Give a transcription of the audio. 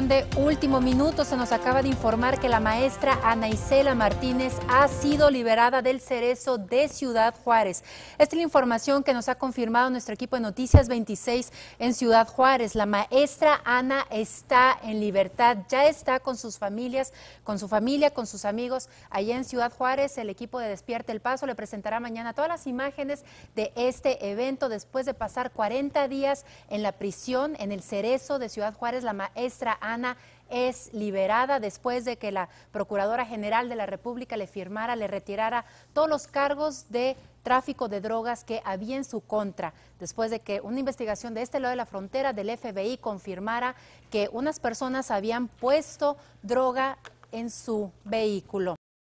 De último minuto se nos acaba de informar que la maestra Ana Isela Martínez ha sido liberada del cerezo de Ciudad Juárez. Esta es la información que nos ha confirmado nuestro equipo de Noticias 26 en Ciudad Juárez. La maestra Ana está en libertad, ya está con sus familias, con su familia, con sus amigos allá en Ciudad Juárez. El equipo de Despierta el Paso le presentará mañana todas las imágenes de este evento después de pasar 40 días en la prisión en el cerezo de Ciudad Juárez. La maestra Ana es liberada después de que la Procuradora General de la República le firmara, le retirara todos los cargos de tráfico de drogas que había en su contra, después de que una investigación de este lado de la frontera del FBI confirmara que unas personas habían puesto droga en su vehículo.